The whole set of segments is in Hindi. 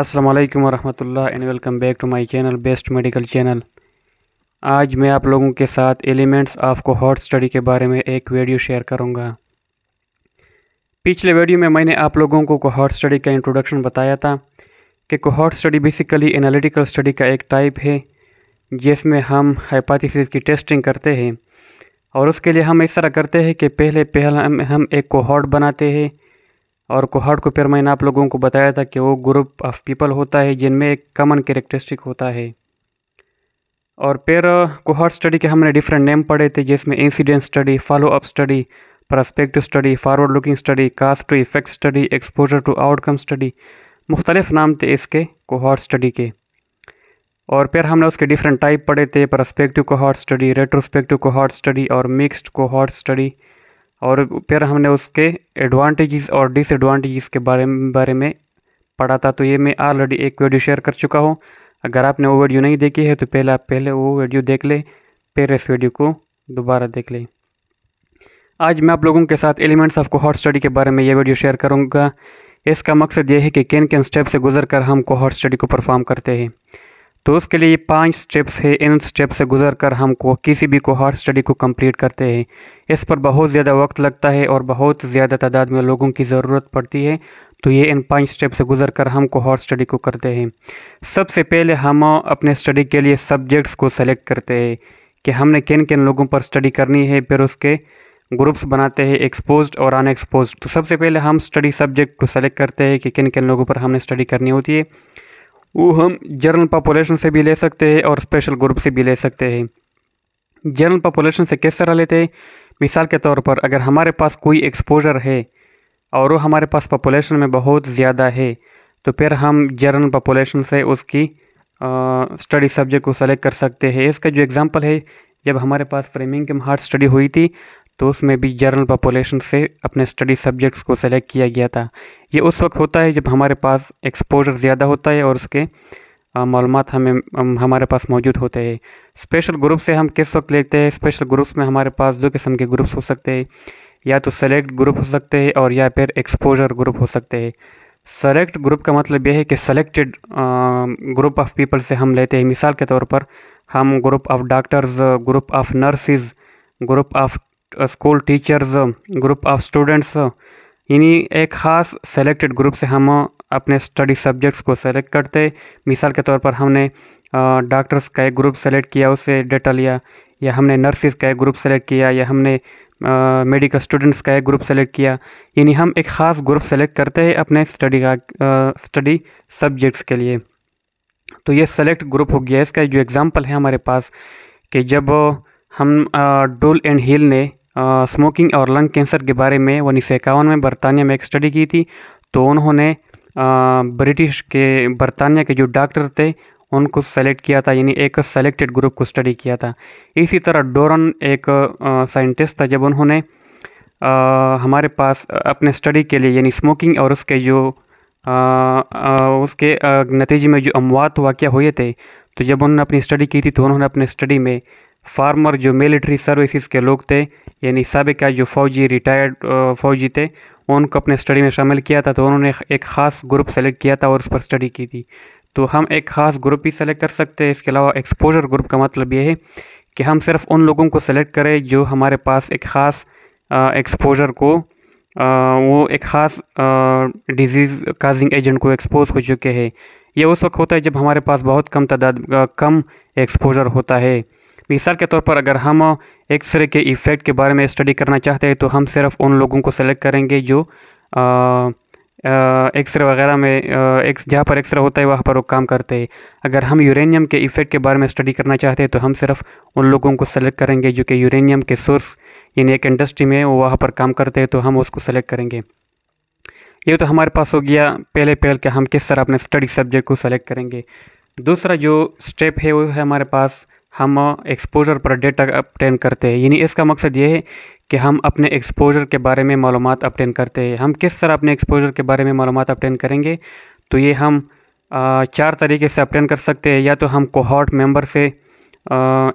असलम वरहमतुल्लाह and welcome back to my channel best medical channel आज मैं आप लोगों के साथ एलिमेंट्स ऑफ कोहॉर्ट स्टडी के बारे में एक वीडियो शेयर करूंगा पिछले वीडियो में मैंने आप लोगों को कोहॉट स्टडी का इंट्रोडक्शन बताया था कि cohort study basically analytical study का एक टाइप है जिसमें हम हाइपोथेसिस की टेस्टिंग करते हैं और उसके लिए हम इस तरह करते हैं कि पहले पहल हम, हम एक कोहॉट बनाते हैं और कोहार्ट को फिर मैंने आप लोगों को बताया था कि वो ग्रुप ऑफ पीपल होता है जिनमें एक कॉमन कैरेक्टरिस्टिक होता है और फिर कोहार्ट स्टडी के हमने डिफरेंट नेम पढ़े थे जिसमें incident study follow up study prospective study forward looking study cause to effect study exposure to outcome study मुख्तलिफ़ नाम थे इसके कोहॉर्ट स्टडी के और फिर हमने उसके डिफरेंट टाइप पढ़े थे prospective hot study retrospective hot study और को हॉट स्टडी और फिर हमने उसके एडवांटेजेस और डिसएडवांटेजेस के बारे में बारे में पढ़ा था तो ये मैं ऑलरेडी एक वीडियो शेयर कर चुका हूँ अगर आपने वो वीडियो नहीं देखी है तो पहले आप पहले वो वीडियो देख लें फिर इस वीडियो को दोबारा देख लें आज मैं आप लोगों के साथ एलिमेंट्स ऑफ कोहॉर्ट स्टडी के बारे में यह वीडियो शेयर करूँगा इसका मकसद यह है कि किन किन स्टेप से गुजर कर हम कोहॉर्ट स्टडी को परफॉर्म करते हैं तो उसके लिए पांच स्टेप्स है इन स्टेप से गुजर कर हमको किसी भी कोहार स्टडी को कंप्लीट करते हैं इस पर बहुत ज़्यादा वक्त लगता है और बहुत ज़्यादा तादाद में लोगों की ज़रूरत पड़ती है तो ये इन पांच स्टेप से गुजर कर हम कोहार स्टडी को करते हैं सबसे पहले हम अपने स्टडी के लिए सब्जेक्ट्स को सेलेक्ट करते हैं कि हमने किन किन लोगों पर स्टडी करनी है फिर उसके ग्रुप्स बनाते हैं एक्सपोज और अनएक्सपोज तो सबसे पहले हम स्टडी सब्जेक्ट को सेलेक्ट करते हैं कि किन किन लोगों पर हमने स्टडी करनी होती है वो हम जनरल पॉपुलेशन से भी ले सकते हैं और स्पेशल ग्रुप से भी ले सकते हैं जनरल पॉपुलेशन से किस तरह लेते हैं मिसाल के तौर पर अगर हमारे पास कोई एक्सपोजर है और वो हमारे पास पॉपुलेशन में बहुत ज़्यादा है तो फिर हम जनरल पॉपुलेशन से उसकी स्टडी सब्जेक्ट को सेलेक्ट कर सकते हैं इसका जो एग्ज़ाम्पल है जब हमारे पास फ्रेमिंग के हार्ट स्टडी हुई थी तो उसमें भी जर्नल पॉपुलेशन से अपने स्टडी सब्जेक्ट्स को सेलेक्ट किया गया था ये उस वक्त होता है जब हमारे पास एक्सपोजर ज़्यादा होता है और उसके मालूम हमें हमारे पास मौजूद होते हैं स्पेशल ग्रुप से हम किस वक्त लेते हैं स्पेशल ग्रुप्स में हमारे पास दो किस्म के ग्रुप्स हो सकते हैं या तो सेलेक्ट ग्रुप हो सकते हैं और या फिर एक्सपोजर ग्रुप हो सकते हैं सेलेक्ट ग्रुप का मतलब यह है कि सेलेक्टेड ग्रुप ऑफ पीपल से हम लेते हैं मिसाल के तौर पर हम group of doctors group of nurses group of school teachers group of students इन्हीं एक ख़ास सेलेक्टेड ग्रुप से हम uh, अपने स्टडी सब्जेक्ट्स को सेलेक्ट करते मिसाल के तौर पर हमने डॉक्टर्स uh, का एक ग्रुप सेलेक्ट किया उससे डेटा लिया या हमने नर्सिस का एक ग्रुप सेलेक्ट किया या हमने मेडिकल uh, स्टूडेंट्स का एक ग्रुप सेलेक्ट किया यानी हम एक ख़ास ग्रुप सेलेक्ट करते हैं अपने स्टडी का स्टडी सब्जेक्ट्स के लिए तो ये सेलेक्ट ग्रुप हो गया इसका जो एग्ज़ाम्पल है हमारे पास कि जब हम डोल एंड हिल ने स्मोकिंग और लंग कैंसर के बारे में उन्नीस सौ में बरतानिया में एक स्टडी की थी तो उन्होंने ब्रिटिश के बरतानिया के जो डॉक्टर थे उनको सेलेक्ट किया था यानी एक सेलेक्टेड ग्रुप को स्टडी किया था इसी तरह डोरन एक साइंटिस्ट था जब उन्होंने आ, हमारे पास अपने स्टडी के लिए यानी स्मोकिंग और उसके जो आ, आ, उसके नतीजे में जो अमवात वाक़ हुए थे तो जब उन्होंने अपनी स्टडी की थी तो उन्होंने अपने स्टडी में फार्मर जो मिलिट्री सर्विसेज के लोग थे यानी सबका जो फ़ौजी रिटायर्ड फ़ौजी थे उनको अपने स्टडी में शामिल किया था तो उन्होंने एक ख़ास ग्रुप सेलेक्ट किया था और उस पर स्टडी की थी तो हम एक ख़ास ग्रुप ही सेलेक्ट कर सकते हैं इसके अलावा एक्सपोजर ग्रुप का मतलब ये है कि हम सिर्फ उन लोगों को सेलेक्ट करें जो हमारे पास एक ख़ास एक्सपोजर को आ, वो एक ख़ास डिजीज़ काजिंग एजेंट को एक्सपोज हो चुके हैं यह उस वक्त होता है जब हमारे पास बहुत कम तादाद कम एक्सपोजर होता है मिसाल के तौर पर अगर हम एक्सरे के इफ़ेक्ट के बारे में स्टडी करना चाहते हैं तो हम सिर्फ उन लोगों को सेलेक्ट करेंगे जो एक्सरे वगैरह में एक्स जहाँ पर एक्सरे होता है वहाँ पर वो काम करते हैं अगर हम यूरेनियम के इफ़ेक्ट के बारे में स्टडी करना चाहते हैं तो हम सिर्फ उन लोगों को सेलेक्ट करेंगे जो कि यूरेनियम के सोर्स यानी एक इंडस्ट्री में वो वहाँ पर काम करते हैं तो हम उसको सेलेक्ट करेंगे ये तो हमारे पास हो गया पहले पहल के हम किस तरह अपने स्टडी सब्जेक्ट को सेलेक्ट करेंगे दूसरा जो स्टेप है वो है हमारे पास हम एक्सपोजर पर डेटा अपटेन करते हैं यानी इसका मकसद ये है कि हम अपने एक्सपोजर के बारे में मालूम अपटेन करते हैं हम किस तरह अपने एक्सपोजर के बारे में मालूम अपटेन करेंगे तो ये हम चार तरीके से अपटेन कर सकते हैं या तो हम कोहॉट मेंबर से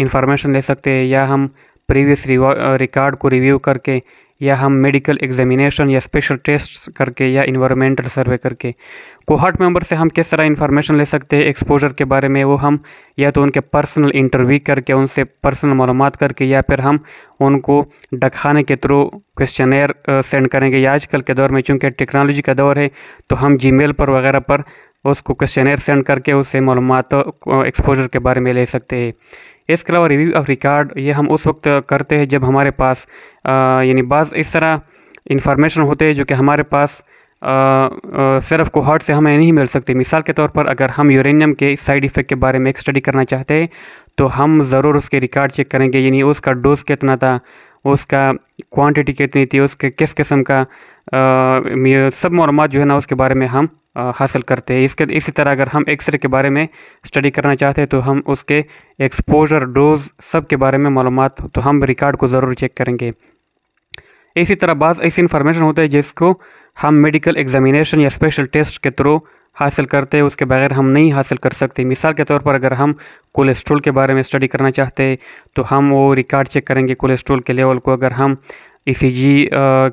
इंफॉर्मेशन ले सकते हैं या हम प्रीवियस रिकॉर्ड को रिव्यू करके या हम मेडिकल एग्जामिनेशन या स्पेशल टेस्ट करके या इन्वायरमेंटल सर्वे करके कोहार्ट मेंबर से हम किस तरह इन्फॉर्मेशन ले सकते हैं एक्सपोजर के बारे में वो हम या तो उनके पर्सनल इंटरव्यू करके उनसे पर्सनल मालूम करके या फिर हम उनको डखाने के थ्रू क्वेश्चन सेंड करेंगे या आजकल के दौर में चूँकि टेक्नोलॉजी का दौर है तो हम जी पर वगैरह पर उसको क्वेश्चन सेंड करके उससे मालूम एक्सपोजर के बारे में ले सकते हैं इसके अलावा रिव्यू ऑफ रिकॉर्ड ये हम उस वक्त करते हैं जब हमारे पास यानी बाज़ इस तरह इंफॉर्मेशन होते हैं जो कि हमारे पास आ, आ, सिर्फ कोहार्ट से हमें नहीं मिल सकती मिसाल के तौर पर अगर हम यूरेनियम के साइड इफ़ेक्ट के बारे में एक स्टडी करना चाहते हैं तो हम ज़रूर उसके रिकॉर्ड चेक करेंगे यानी उसका डोज कितना था उसका क्वांटिटी कितनी थी उसके किस किस्म का आ, सब मालूम जो है ना उसके बारे में हम हासिल करते हैं इसके इसी तरह अगर हम एक्सरे के बारे में स्टडी करना चाहते हैं तो हम उसके एक्सपोजर डोज सब के बारे में मालूम तो हम रिकॉर्ड को ज़रूर चेक करेंगे इसी तरह बाज़ ऐसी इन्फॉर्मेशन होते हैं जिसको हम मेडिकल एग्जामिनेशन या स्पेशल टेस्ट के थ्रू हासिल करते हैं उसके बगैर हम नहीं हासिल कर सकते मिसाल के तौर पर अगर हम कोलेस्ट्रोल के बारे में स्टडी करना चाहते हैं तो हम वो रिकॉर्ड चेक करेंगे कोलेस्ट्रोल के लेवल को अगर हम ई e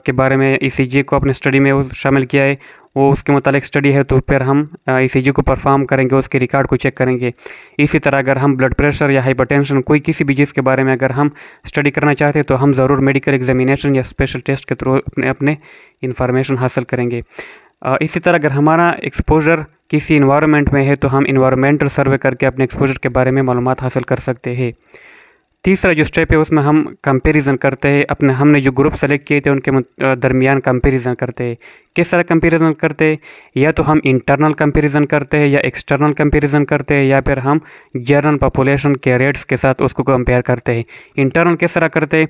के बारे में ई e को अपने स्टडी में शामिल किया है वो उसके मतलब स्टडी है तो फिर हम ई को परफॉर्म करेंगे उसके रिकॉर्ड को चेक करेंगे इसी तरह अगर हम ब्लड प्रेशर या हाइपरटेंशन कोई किसी भी चीज़ के बारे में अगर हम स्टडी करना चाहते हैं तो हम ज़रूर मेडिकल एग्जामिनेशन या स्पेशल टेस्ट के थ्रू अपने अपने इन्फॉर्मेशन हासिल करेंगे इसी तरह अगर हमारा एक्सपोजर किसी इन्वायरमेंट में है तो हम इन्वायरमेंटल सर्वे करके अपने एक्सपोजर के बारे में मालूम हासिल कर सकते हैं तीसरा जो स्टेप है उसमें हम कंपैरिजन करते हैं अपने हमने जो ग्रुप सेलेक्ट किए थे उनके दरमियान कंपैरिजन करते हैं किस तरह कंपैरिजन करते हैं या तो हम इंटरनल कंपैरिजन करते हैं या एक्सटर्नल कंपैरिजन करते हैं या फिर हम जनरल पॉपुलेशन के रेट्स के साथ उसको कंपेयर करते हैं इंटरनल किस तरह करते हैं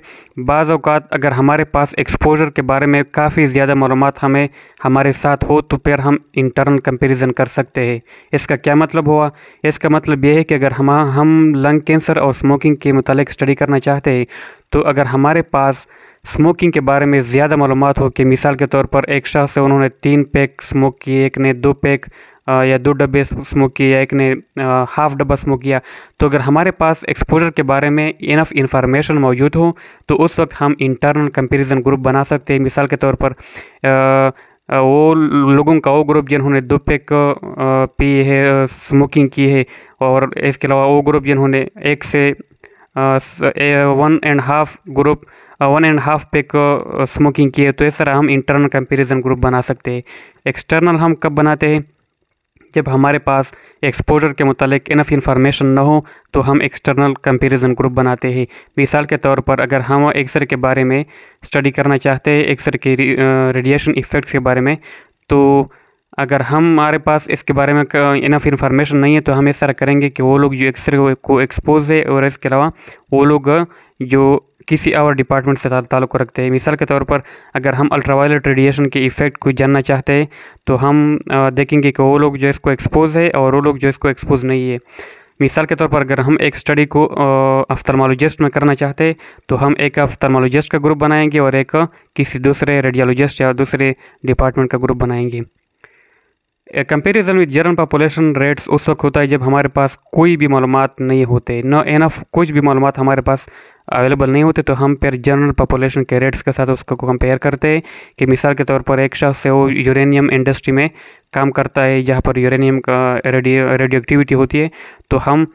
बाज़ अवकात अगर हमारे पास एक्सपोजर के बारे में काफ़ी ज़्यादा मालूम हमें हमारे साथ हो तो फिर हम इंटरनल कंपेरिजन कर सकते हैं इसका क्या मतलब हुआ इसका मतलब यह है कि अगर हम हम लंग कैंसर और स्मोकिंग के मतलब स्टडी करना चाहते हैं तो अगर हमारे पास स्मोकिंग के बारे में ज़्यादा मालूम हो कि मिसाल के तौर पर एक शख्स से उन्होंने तीन पैक स्मोक किए एक ने दो पैक या दो डब्बे स्मोक किए या एक ने हाफ़ डब्बा स्मोक किया तो अगर हमारे पास एक्सपोजर के बारे में इनफ इन्फॉर्मेशन मौजूद हो तो उस वक्त हम इंटरनल कंपेरिज़न ग्रुप बना सकते हैं मिसाल के तौर पर आ, वो लोगों का वो ग्रुप जिन्होंने दो पैक पी है स्मोकिंग की है और इसके अलावा वो ग्रुप जिन्होंने एक से one and half group one and half पे को स्मोकिंग किए तो इस तरह हम इंटरनल कंपैरिजन ग्रुप बना सकते हैं एक्सटर्नल हम कब बनाते हैं जब हमारे पास एक्सपोजर के मतलब इनफ इन्फॉर्मेशन ना हो तो हम एक्सटर्नल कंपैरिजन ग्रुप बनाते हैं मिसाल के तौर पर अगर हम एक्सरे के बारे में स्टडी करना चाहते हैं एक्सरे के रेडिएशन इफ़ेक्ट्स के बारे में तो अगर हमारे पास इसके बारे में इनफ इन्फॉर्मेशन नहीं है तो हम इस तरह करेंगे कि वो लोग जो एक्सरे को एक्सपोज है और इसके अलावा वो लोग जो किसी और डिपार्टमेंट से ताल्लुक़ रखते हैं मिसाल के तौर पर अगर हम अल्ट्रावायलेट रेडिएशन के इफ़ेक्ट को जानना चाहते हैं तो हम देखेंगे कि वो लोग जो इसको एक्सपोज है और वो लोग जो इसको एक्सपोज नहीं है मिसाल के तौर पर अगर हम एक स्टडी को अफ्तरमोलोजिस्ट में करना चाहते हैं तो हम एक अफ्तरमोलोजिस्ट का ग्रुप बनाएंगे और एक किसी दूसरे रेडियोलॉजिस्ट या दूसरे डिपार्टमेंट का ग्रुप बनाएंगे comparison with general population rates उस वक्त होता है जब हमारे पास कोई भी मालूम नहीं होते न एनफ कुछ भी मालूम हमारे पास अवेलेबल नहीं होते तो हम फिर जनरल पॉपुलेशन के रेट्स के साथ उसको कंपेयर करते हैं कि मिसाल के तौर पर एक शख्स है वो यूरेनियम इंडस्ट्री में काम करता है जहाँ पर यूरेनियम का रेडियो रेडियो एक्टिविटी होती है तो हम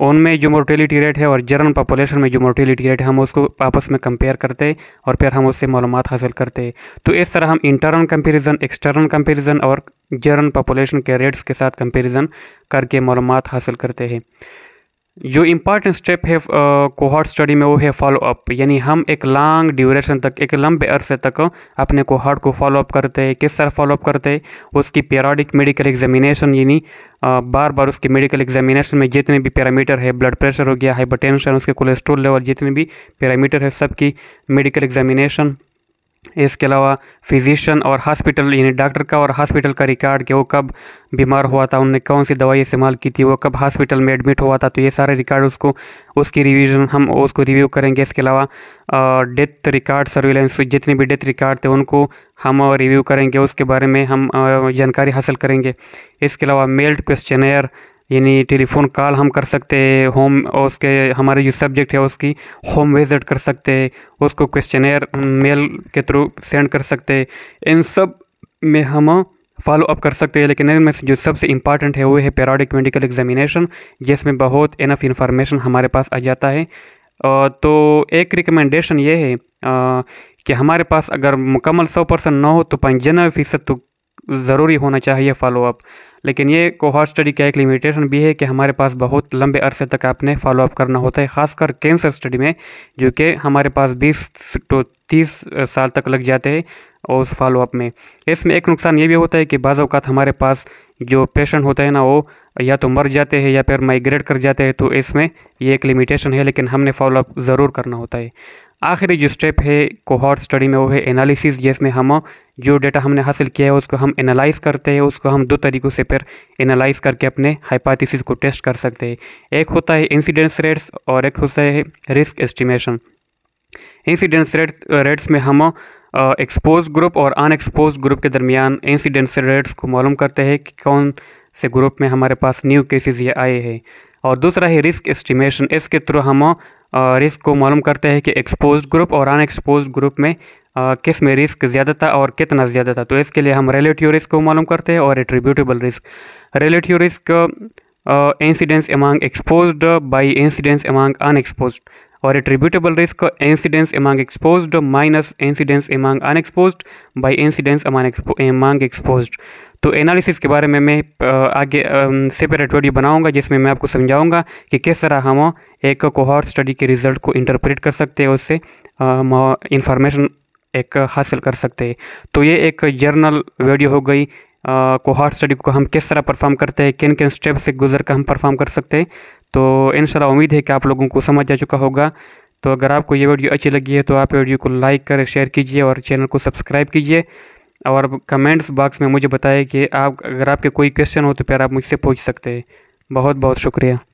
उनमें जो मोर्टेलिटी रेट है और जनरल पॉपुलेशन में जो मोर्टेलिटी रेट है हम उसको आपस में कंपेयर करते हैं और फिर हम उससे मालूम हासिल करते हैं तो इस तरह हम इंटरनल कंपेरिजन एक्सटर्नल कंपेरिजन और जनरल पॉपुलेशन के रेट्स के साथ कंपेरिजन करके मालूम हासिल करते हैं जो इम्पॉर्टेंट स्टेप है कोहार्ट स्टडी में वो है फॉलो अप यानी हम एक लॉन्ग ड्यूरेशन तक एक लंबे अरसे तक अपने कोहार्ट को फॉलो अप करते हैं किस तरह फॉलो अप करते हैं उसकी पेराडिक मेडिकल एग्जामिनेशन यानी बार बार उसके मेडिकल एग्जामिनेशन में जितने भी पैरामीटर है ब्लड प्रेशर हो गया हाइपर उसके कोलेस्ट्रोल लेवल जितने भी पैरामीटर है सबकी मेडिकल एग्जामिनेशन इसके अलावा फिजिशियन और हॉस्पिटल यानी डॉक्टर का और हॉस्पिटल का रिकॉर्ड कि वो कब बीमार हुआ था उनने कौन सी दवाई इस्तेमाल की थी वो कब हॉस्पिटल में एडमिट हुआ था तो ये सारे रिकॉर्ड उसको उसकी रिवीजन हम उसको रिव्यू करेंगे इसके अलावा डेथ रिकॉर्ड सर्विलेंस जितने भी डेथ रिकॉर्ड थे उनको हम रिव्यू करेंगे उसके बारे में हम जानकारी हासिल करेंगे इसके अलावा मेल्ड क्वेश्चनर यानी टेलीफ़ोन कॉल हम कर सकते हैं होम उसके हमारे जो सब्जेक्ट है उसकी होम विज़िट कर सकते हैं उसको क्वेश्चन मेल के थ्रू सेंड कर सकते हैं इन सब में हम फॉलो अप कर सकते हैं लेकिन इनमें से जो सबसे इम्पॉर्टेंट है वो है पेराडिक मेडिकल एग्जामिनेशन जिसमें बहुत इनफ इन्फॉर्मेशन हमारे पास आ जाता है तो एक रिकमेंडेशन ये है कि हमारे पास अगर मुकम्मल सौ परसेंट ना हो तो पंचानवे फ़ीसद तो ज़रूरी होना चाहिए फॉलोअप लेकिन ये कोहार स्टडी का एक लिमिटेशन भी है कि हमारे पास बहुत लंबे अरसे तक आपने फॉलोअप करना होता है ख़ासकर कैंसर स्टडी में जो कि हमारे पास 20 टू 30 साल तक लग जाते हैं और उस फॉलोअप में इसमें एक नुकसान ये भी होता है कि बाज़ हमारे पास जो पेशेंट होता है ना वो या तो मर जाते हैं या फिर माइग्रेट कर जाते हैं तो इसमें ये एक लिमिटेशन है लेकिन हमने फॉलोअप ज़रूर करना होता है आखिरी जो स्टेप है कोहॉर्ट स्टडी में वो है एनालिसिस जिसमें हम जो डेटा हमने हासिल किया है उसको हम एनालाइज करते हैं उसको हम दो तरीक़ों से फिर एनालाइज करके अपने हाइपाथिसिस को टेस्ट कर सकते हैं एक होता है इंसिडेंस रेट्स और एक होता है risk estimation incidence rate rates में हम एक्सपोज ग्रुप और अनएक्सपोज ग्रुप के दरमियान इंसिडेंस रेट्स को मालूम करते हैं कि कौन से ग्रुप में हमारे पास न्यू केसेस ये आए हैं और दूसरा है रिस्क एस्टिमेशन इसके थ्रू हम रिस्क को मालूम करते हैं कि एक्सपोज ग्रुप और अनएक्सपोज ग्रुप में आ, किस में रिस्क ज़्यादा था और कितना ज़्यादा था तो इसके लिए हम रिलेटिव रिस्क को मालूम करते हैं और attributable risk relative risk incidence among expose by incidence among unexpose और attributable risk incidence among expose minus incidence among unexpose by incidence among expose तो एनालिसिस के बारे में मैं आगे सेपरेट वीडियो बनाऊंगा जिसमें मैं आपको समझाऊंगा कि किस तरह हम एक कोहॉर्ट स्टडी के रिज़ल्ट को इंटरप्रेट कर सकते हैं उससे इंफॉर्मेशन एक हासिल कर सकते हैं तो ये एक जर्नल वीडियो हो गई कोहार्ट स्टडी को हम किस तरह परफॉर्म करते हैं किन किन स्टेप से गुजर कर हम परफॉर्म कर सकते हैं तो इन उम्मीद है कि आप लोगों को समझ आ चुका होगा तो अगर आपको ये वीडियो अच्छी लगी है तो आप वीडियो को लाइक करें शेयर कीजिए और चैनल को सब्सक्राइब कीजिए और कमेंट्स बॉक्स में मुझे बताएं कि आप अगर आपके कोई क्वेश्चन हो तो फिर आप मुझसे पूछ सकते हैं बहुत बहुत शुक्रिया